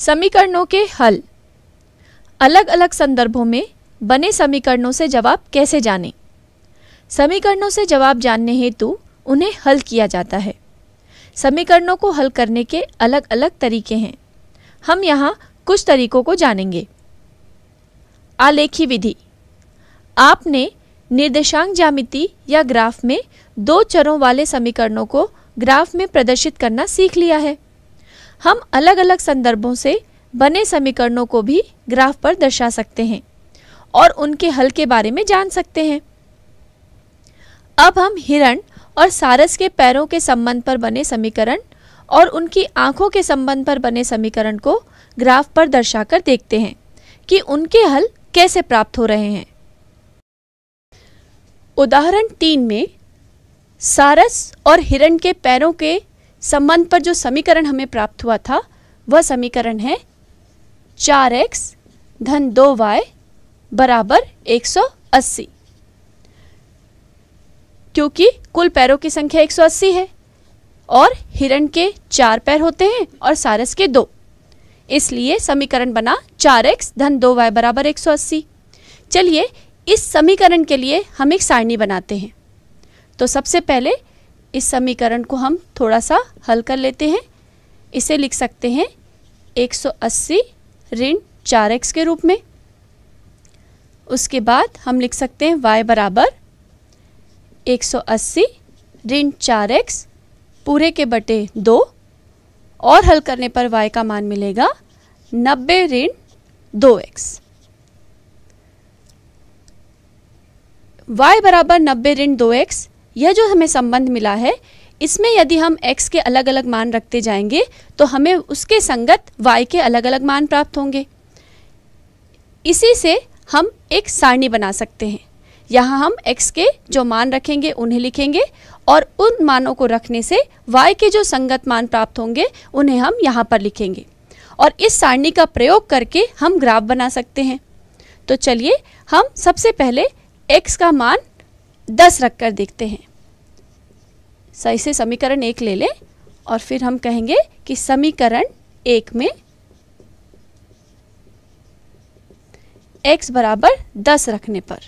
समीकरणों के हल अलग अलग संदर्भों में बने समीकरणों से जवाब कैसे जाने समीकरणों से जवाब जानने हेतु उन्हें हल किया जाता है समीकरणों को हल करने के अलग अलग तरीके हैं हम यहाँ कुछ तरीकों को जानेंगे आलेखी विधि आपने निर्देशांक जामिति या ग्राफ में दो चरों वाले समीकरणों को ग्राफ में प्रदर्शित करना सीख लिया है हम अलग अलग संदर्भों से बने समीकरणों को भी ग्राफ पर दर्शा सकते हैं और उनके हल के बारे में जान सकते हैं अब हम हिरण और सारस के पैरों के संबंध पर बने समीकरण और उनकी आंखों के संबंध पर बने समीकरण को ग्राफ पर दर्शाकर देखते हैं कि उनके हल कैसे प्राप्त हो रहे हैं उदाहरण तीन में सारस और हिरण के पैरों के संबंध पर जो समीकरण हमें प्राप्त हुआ था वह समीकरण है चार एक्स धन दो वाई बराबर एक सौ अस्सी क्योंकि कुल पैरों की संख्या एक सौ अस्सी है और हिरण के चार पैर होते हैं और सारस के दो इसलिए समीकरण बना चार एक्स धन दो वाई बराबर एक सौ अस्सी चलिए इस समीकरण के लिए हम एक सारणी बनाते हैं तो सबसे पहले इस समीकरण को हम थोड़ा सा हल कर लेते हैं इसे लिख सकते हैं 180 ऋण चार एक्स के रूप में उसके बाद हम लिख सकते हैं y बराबर 180 ऋण चार एक्स पूरे के बटे दो और हल करने पर y का मान मिलेगा 90 ऋण दो एक्स वाई बराबर नब्बे ऋण दो एक्स यह जो हमें संबंध मिला है इसमें यदि हम x के अलग अलग मान रखते जाएंगे तो हमें उसके संगत y के अलग अलग मान प्राप्त होंगे इसी से हम एक सारणी बना सकते हैं यहाँ हम x के जो मान रखेंगे उन्हें लिखेंगे और उन मानों को रखने से y के जो संगत मान प्राप्त होंगे उन्हें हम यहाँ पर लिखेंगे और इस सारणी का प्रयोग करके हम ग्राफ बना सकते हैं तो चलिए हम सबसे पहले x का मान 10 रखकर देखते हैं सही से समीकरण एक ले लें और फिर हम कहेंगे कि समीकरण एक में x बराबर दस रखने पर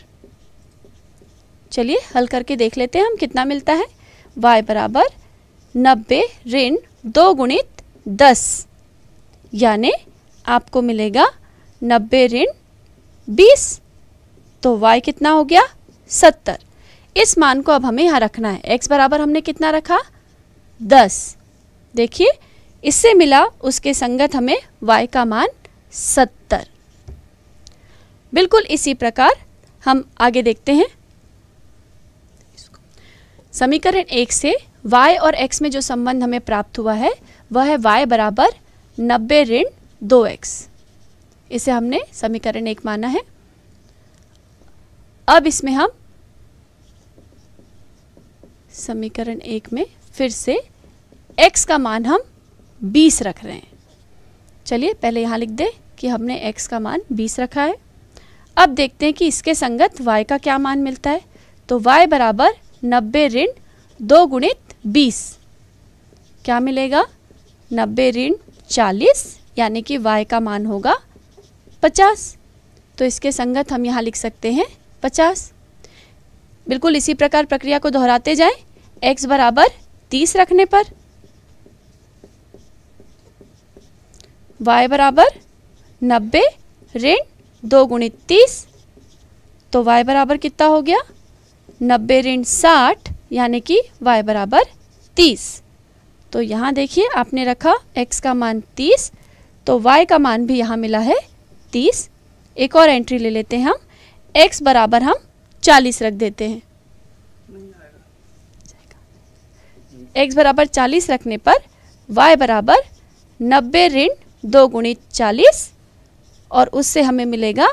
चलिए हल करके देख लेते हैं हम कितना मिलता है y बराबर नब्बे ऋण दो गुणित दस यानि आपको मिलेगा नब्बे ऋण बीस तो y कितना हो गया सत्तर इस मान को अब हमें यहाँ रखना है x बराबर हमने कितना रखा दस देखिए इससे मिला उसके संगत हमें y का मान सत्तर बिल्कुल इसी प्रकार हम आगे देखते हैं समीकरण एक से y और x में जो संबंध हमें प्राप्त हुआ है वह है y बराबर नब्बे ऋण दो एक्स इसे हमने समीकरण एक माना है अब इसमें हम समीकरण एक में फिर से x का मान हम 20 रख रहे हैं चलिए पहले यहाँ लिख दें कि हमने x का मान 20 रखा है अब देखते हैं कि इसके संगत y का क्या मान मिलता है तो y बराबर नब्बे ऋण दो गुणित बीस क्या मिलेगा नब्बे ऋण चालीस यानी कि y का मान होगा पचास तो इसके संगत हम यहाँ लिख सकते हैं पचास बिल्कुल इसी प्रकार प्रक्रिया को दोहराते जाएं x बराबर तीस रखने पर y बराबर नब्बे ऋण दो गुणित तीस तो y बराबर कितना हो गया नब्बे ऋण साठ यानी कि y बराबर तीस तो यहाँ देखिए आपने रखा x का मान तीस तो y का मान भी यहाँ मिला है तीस एक और एंट्री ले लेते हैं हम x बराबर हम चालीस रख देते हैं एक्स बराबर चालीस रखने पर वाई बराबर नब्बे ऋण दो गुणित चालीस और उससे हमें मिलेगा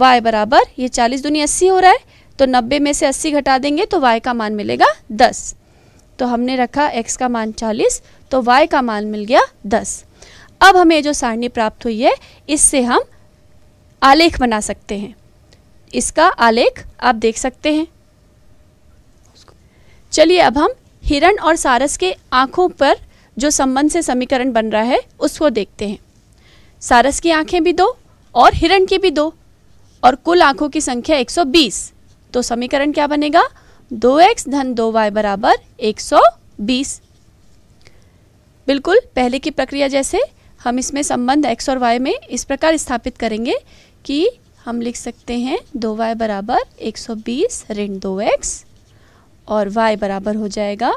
वाई बराबर ये चालीस दुनी अस्सी हो रहा है तो नब्बे में से अस्सी घटा देंगे तो वाई का मान मिलेगा दस तो हमने रखा एक्स का मान चालीस तो वाई का मान मिल गया दस अब हमें जो सारणी प्राप्त हुई है इससे हम आलेख बना सकते हैं इसका आलेख आप देख सकते हैं चलिए अब हम हिरण और सारस के आंखों पर जो संबंध से समीकरण बन रहा है उसको देखते हैं सारस की आंखें भी दो और हिरण की भी दो और कुल आंखों की संख्या 120 तो समीकरण क्या बनेगा दो एक्स धन दो वाई बराबर एक सौ बीस बिल्कुल पहले की प्रक्रिया जैसे हम इसमें संबंध x और y में इस प्रकार स्थापित करेंगे कि हम लिख सकते हैं दो वाई बराबर एक सौ बीस ऋण दो एक्स और y बराबर हो जाएगा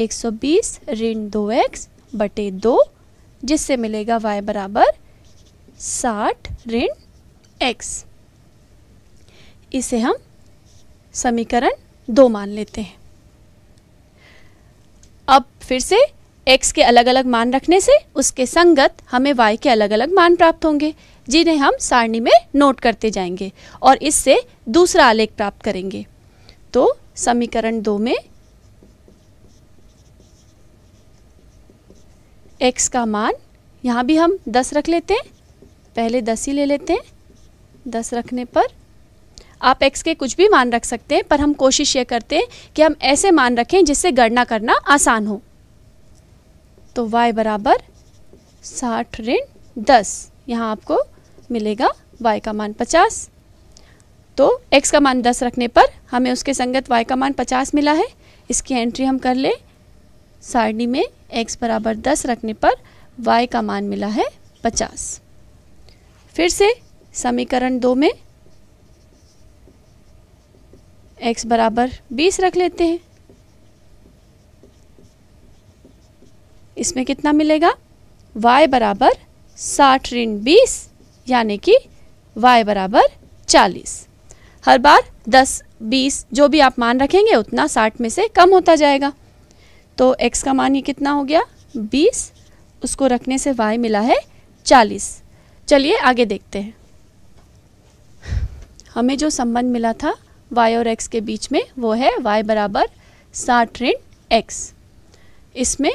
120 सौ बीस ऋण दो एक्स बटे दो जिससे मिलेगा y बराबर साठ ऋण एक्स इसे हम समीकरण दो मान लेते हैं अब फिर से x के अलग अलग मान रखने से उसके संगत हमें y के अलग अलग मान प्राप्त होंगे जिन्हें हम सारणी में नोट करते जाएंगे और इससे दूसरा आलेख प्राप्त करेंगे तो समीकरण दो में x का मान यहाँ भी हम 10 रख लेते हैं पहले 10 ही ले लेते हैं 10 रखने पर आप x के कुछ भी मान रख सकते हैं पर हम कोशिश ये करते हैं कि हम ऐसे मान रखें जिससे गणना करना आसान हो तो y बराबर साठ ऋण दस यहाँ आपको मिलेगा y का मान पचास तो x का मान 10 रखने पर हमें उसके संगत y का मान 50 मिला है इसकी एंट्री हम कर ले सारणी में x बराबर 10 रखने पर y का मान मिला है 50 फिर से समीकरण दो में x बराबर 20 रख लेते हैं इसमें कितना मिलेगा y बराबर साठ ऋण बीस यानी कि y बराबर चालीस हर बार 10, 20 जो भी आप मान रखेंगे उतना 60 में से कम होता जाएगा तो x का मान ये कितना हो गया 20 उसको रखने से y मिला है 40 चलिए आगे देखते हैं हमें जो संबंध मिला था y और x के बीच में वो है y बराबर साठ ऋण एक्स इसमें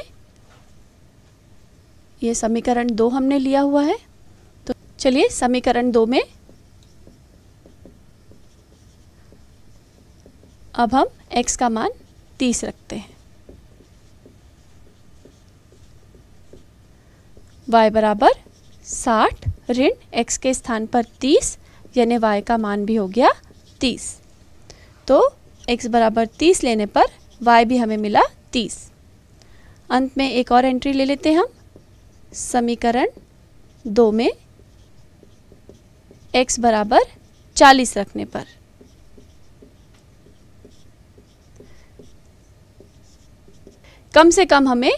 ये समीकरण दो हमने लिया हुआ है तो चलिए समीकरण दो में अब हम x का मान 30 रखते हैं y बराबर 60 ऋण x के स्थान पर 30 यानी y का मान भी हो गया 30 तो x बराबर 30 लेने पर y भी हमें मिला 30 अंत में एक और एंट्री ले लेते हैं हम समीकरण दो में x बराबर 40 रखने पर कम से कम हमें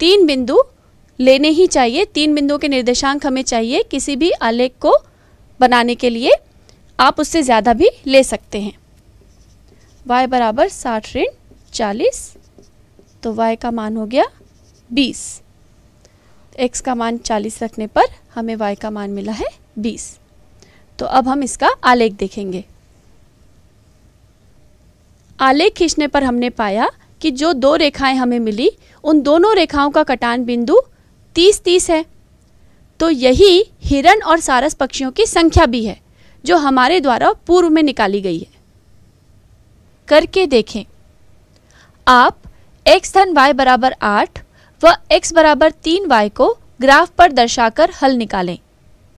तीन बिंदु लेने ही चाहिए तीन बिंदुओं के निर्देशांक हमें चाहिए किसी भी आलेख को बनाने के लिए आप उससे ज़्यादा भी ले सकते हैं y बराबर साठ ऋण चालीस तो y का मान हो गया बीस x का मान चालीस रखने पर हमें y का मान मिला है बीस तो अब हम इसका आलेख देखेंगे आलेख खींचने पर हमने पाया कि जो दो रेखाएं हमें मिली उन दोनों रेखाओं का कटान बिंदु तीस तीस है तो यही हिरण और सारस पक्षियों की संख्या भी है जो हमारे द्वारा पूर्व में निकाली गई है करके देखें आप x धन y बराबर आठ व x बराबर तीन वाई को ग्राफ पर दर्शाकर हल निकालें